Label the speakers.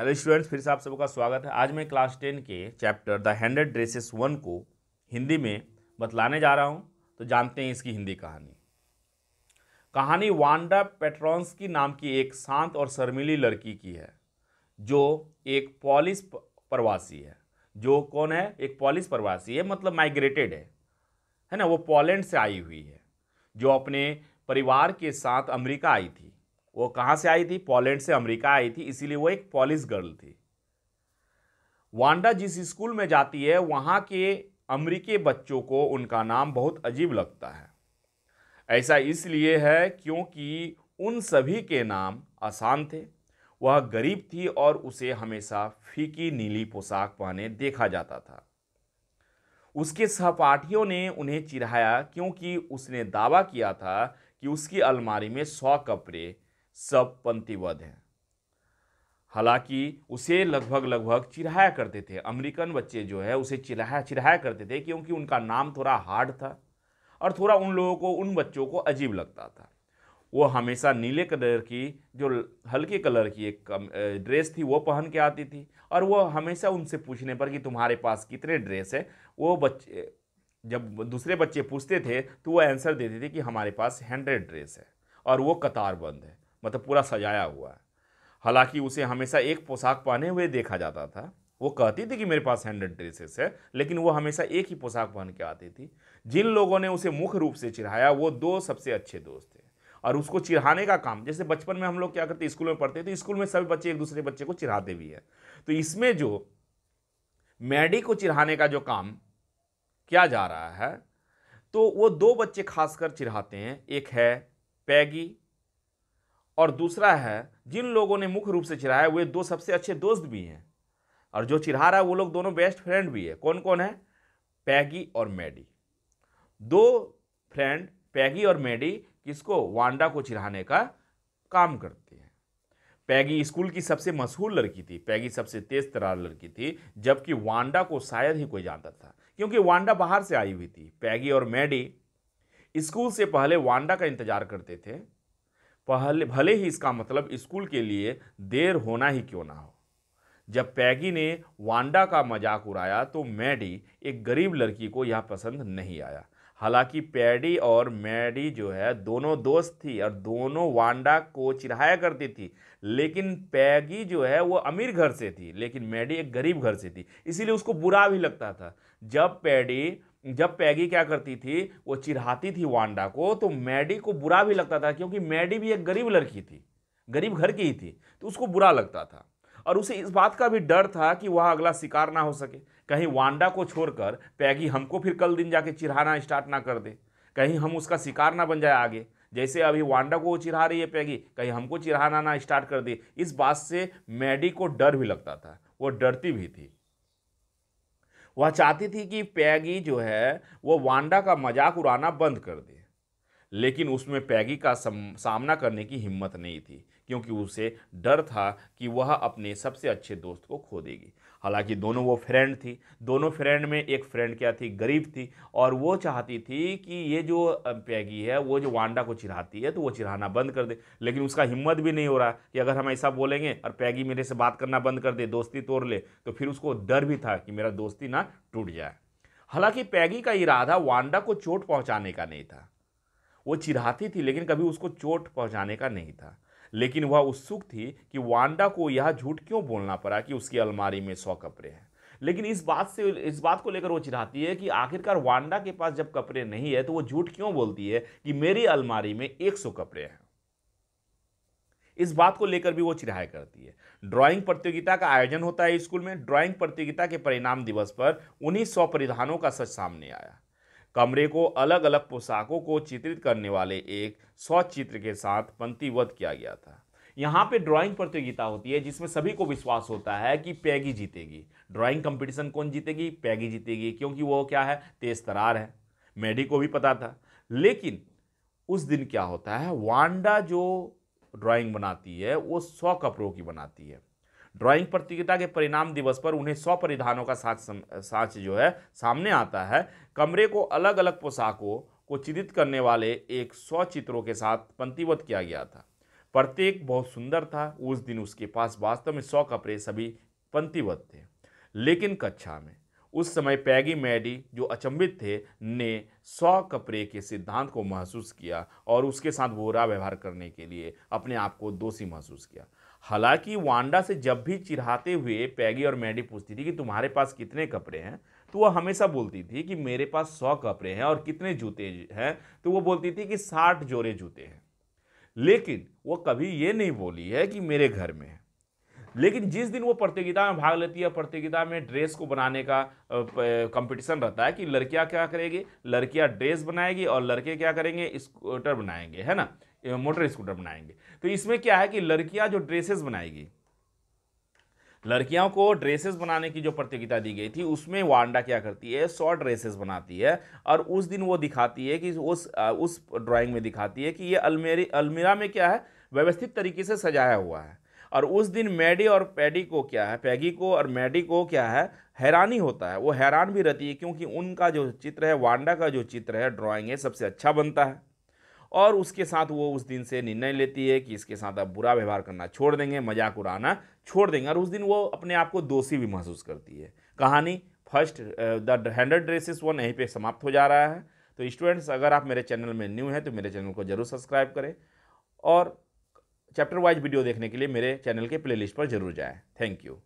Speaker 1: hello students फिर से आप सबका स्वागत है आज मैं क्लास टेन के chapter the hundred dresses one को हिंदी में बतलाने जा रहा हूं तो जानते हैं इसकी हिंदी कहानी कहानी वांडा पेट्रॉन्सकी नाम की एक शांत और शर्मिली लड़की की है जो एक पॉलिस प्रवासी है जो कौन है एक पॉलिस प्रवासी है मतलब माइग्रेटेड है है ना वो पोलैंड से आई हुई है जो अपने परिवार के साथ अमरीका आई थी वो कहाँ से आई थी पोलैंड से अमेरिका आई थी इसीलिए वो एक पॉलिस गर्ल थी वांडा जिस स्कूल में जाती है वहाँ के अमरीकी बच्चों को उनका नाम बहुत अजीब लगता है ऐसा इसलिए है क्योंकि उन सभी के नाम आसान थे वह गरीब थी और उसे हमेशा फीकी नीली पोशाक पहने देखा जाता था उसके सहपाठियों ने उन्हें चिढ़ाया क्योंकि उसने दावा किया था कि उसकी अलमारी में सौ कपड़े सब पंक्तिबद्ध हैं हालांकि उसे लगभग लगभग चिढ़ाया करते थे अमेरिकन बच्चे जो है उसे चिराया चिढ़ाया करते थे क्योंकि उनका नाम थोड़ा हार्ड था और थोड़ा उन लोगों को उन बच्चों को अजीब लगता था वो हमेशा नीले कलर की जो हल्के कलर की एक कम ड्रेस थी वो पहन के आती थी और वो हमेशा उनसे पूछने पर कि तुम्हारे पास कितने ड्रेस है वो बच्चे जब दूसरे बच्चे पूछते थे तो वो आंसर देते थे कि हमारे पास हंड्रेड ड्रेस है और वो कतारबंद है मतलब पूरा सजाया हुआ है हालांकि उसे हमेशा एक पोशाक पहने हुए देखा जाता था वो कहती थी कि मेरे पास हैंडेड ड्रेसेस है लेकिन वो हमेशा एक ही पोशाक पहन के आती थी जिन लोगों ने उसे मुख्य रूप से चिढ़ाया वो दो सबसे अच्छे दोस्त थे और उसको चिढ़ाने का काम जैसे बचपन में हम लोग क्या करते स्कूल में पढ़ते थे तो स्कूल में सभी बच्चे एक दूसरे बच्चे को चिढ़ाते भी हैं तो इसमें जो मैडी को चिढ़ाने का जो काम किया जा रहा है तो वो दो बच्चे खासकर चिढ़ाते हैं एक है पैगी और दूसरा है जिन लोगों ने मुख्य रूप से चिढ़ाया वे दो सबसे अच्छे दोस्त भी हैं और जो चिढ़ा रहा है वो लोग दोनों बेस्ट फ्रेंड भी है कौन कौन है पैगी और मैडी दो फ्रेंड पैगी और मैडी किसको वांडा को चिढ़ाने का काम करते हैं पैगी स्कूल की सबसे मशहूर लड़की थी पैगी सबसे तेज तरार लड़की थी जबकि वांडा को शायद ही कोई जानता था क्योंकि वांडा बाहर से आई हुई थी पैगी और मैडी स्कूल से पहले वांडा का इंतजार करते थे पहले भले ही इसका मतलब स्कूल के लिए देर होना ही क्यों ना हो जब पैगी ने वांडा का मजाक उड़ाया तो मैडी एक गरीब लड़की को यह पसंद नहीं आया हालांकि पैडी और मैडी जो है दोनों दोस्त थी और दोनों वांडा को चिढ़ाया करती थी लेकिन पैगी जो है वो अमीर घर से थी लेकिन मैडी एक गरीब घर से थी इसीलिए उसको बुरा भी लगता था जब पैडी जब पैगी क्या करती थी वो चिढ़ाती थी वांडा को तो मैडी को बुरा भी लगता था क्योंकि मैडी भी एक गरीब लड़की थी गरीब घर की ही थी तो उसको बुरा लगता था और उसे इस बात का भी डर था कि वह अगला शिकार ना हो सके कहीं वांडा को छोड़कर पैगी हमको फिर कल दिन जाके चिढ़ाना स्टार्ट ना कर दे कहीं हम उसका शिकार ना बन जाए आगे जैसे अभी वांडा को वो चिढ़ा रही है पैगी कहीं हमको चिढ़ाना ना स्टार्ट कर दे इस बात से मैडी को डर भी लगता था वो डरती भी थी वह चाहती थी कि पैगी जो है वह वांडा का मजाक उड़ाना बंद कर दे लेकिन उसमें पैगी का सामना करने की हिम्मत नहीं थी क्योंकि उसे डर था कि वह अपने सबसे अच्छे दोस्त को खो देगी हालांकि दोनों वो फ्रेंड थी दोनों फ्रेंड में एक फ्रेंड क्या थी गरीब थी और वो चाहती थी कि ये जो पैगी है वो जो वांडा को चिढ़ाती है तो वो चिढ़ाना बंद कर दे लेकिन उसका हिम्मत भी नहीं हो रहा कि अगर हम ऐसा बोलेंगे और पैगी मेरे से बात करना बंद कर दे दोस्ती तोड़ ले तो फिर उसको डर भी था कि मेरा दोस्ती ना टूट जाए हालांकि पैगी का इरादा वांडा को चोट पहुँचाने का नहीं था वो चिढ़ाती थी लेकिन कभी उसको चोट पहुँचाने का नहीं था लेकिन वह उत्सुक थी कि वांडा को यह झूठ क्यों बोलना पड़ा कि उसकी अलमारी में सौ कपड़े हैं लेकिन इस बात से इस बात को लेकर वो चिढ़ाती है कि आखिरकार वांडा के पास जब कपड़े नहीं है तो वो झूठ क्यों बोलती है कि मेरी अलमारी में एक सौ कपड़े हैं इस बात को लेकर भी वो चिढ़ाई करती है ड्राइंग प्रतियोगिता का आयोजन होता है स्कूल में ड्राइंग प्रतियोगिता के परिणाम दिवस पर उन्हीं सौ परिधानों का सच सामने आया कमरे को अलग अलग पोशाकों को चित्रित करने वाले एक सौ चित्र के साथ पंक्तिवध किया गया था यहाँ पे ड्राइंग प्रतियोगिता होती है जिसमें सभी को विश्वास होता है कि पैगी जीतेगी ड्राइंग कंपटीशन कौन जीतेगी पैगी जीतेगी क्योंकि वो क्या है तेज तरार है मेडी को भी पता था लेकिन उस दिन क्या होता है वांडा जो ड्राइंग बनाती है वो सौ कपड़ों की बनाती है ड्राइंग प्रतियोगिता के परिणाम दिवस पर उन्हें सौ परिधानों का सम, साथ जो है सामने आता है कमरे को अलग अलग पोशाकों को चित्रित करने वाले एक सौ चित्रों के साथ पंक्तिबद्ध किया गया था प्रत्येक बहुत सुंदर था उस दिन उसके पास वास्तव में सौ कपड़े सभी पंक्तिबद्ध थे लेकिन कक्षा में उस समय पैगी मैडी जो अचंभित थे ने सौ कपड़े के सिद्धांत को महसूस किया और उसके साथ बुरा व्यवहार करने के लिए अपने आप को दोषी महसूस किया हालांकि वांडा से जब भी चिढ़ाते हुए पैगी और मैडी पूछती थी कि तुम्हारे पास कितने कपड़े हैं तो वह हमेशा बोलती थी कि मेरे पास सौ कपड़े हैं और कितने जूते हैं तो वो बोलती थी कि साठ जोड़े जूते हैं लेकिन वो कभी ये नहीं बोली है कि मेरे घर में है लेकिन जिस दिन वो प्रतियोगिता में भाग लेती है प्रतियोगिता में ड्रेस को बनाने का कंपटीशन रहता है कि लड़कियां क्या करेगी लड़कियां ड्रेस बनाएगी और लड़के क्या करेंगे स्कूटर बनाएंगे है ना मोटर स्कूटर बनाएंगे तो इसमें क्या है कि लड़कियां जो ड्रेसेस बनाएगी लड़कियों को ड्रेसेस बनाने की जो प्रतियोगिता दी गई थी उसमें वांडा क्या करती है शॉर्ट ड्रेसेस बनाती है और उस दिन वो दिखाती है कि उस उस ड्राइंग में दिखाती है कि ये अलमेरी अलमीरा में क्या है व्यवस्थित तरीके से सजाया हुआ है और उस दिन मैडी और पैडी को क्या है पैगी को और मैडी को क्या है हैरानी होता है वो हैरान भी रहती है क्योंकि उनका जो चित्र है वांडा का जो चित्र है ड्राइंग है सबसे अच्छा बनता है और उसके साथ वो उस दिन से निर्णय लेती है कि इसके साथ आप बुरा व्यवहार करना छोड़ देंगे मजाक उड़ाना छोड़ देंगे और उस दिन वो अपने आप को दोषी भी महसूस करती है कहानी फर्स्ट द हैंड्रेड ड्रेसेस वो यहीं पे समाप्त हो जा रहा है तो स्टूडेंट्स अगर आप मेरे चैनल में न्यू हैं तो मेरे चैनल को जरूर सब्सक्राइब करें और चैप्टर वाइज वीडियो देखने के लिए मेरे चैनल के प्लेलिस्ट पर जरूर जाएं थैंक यू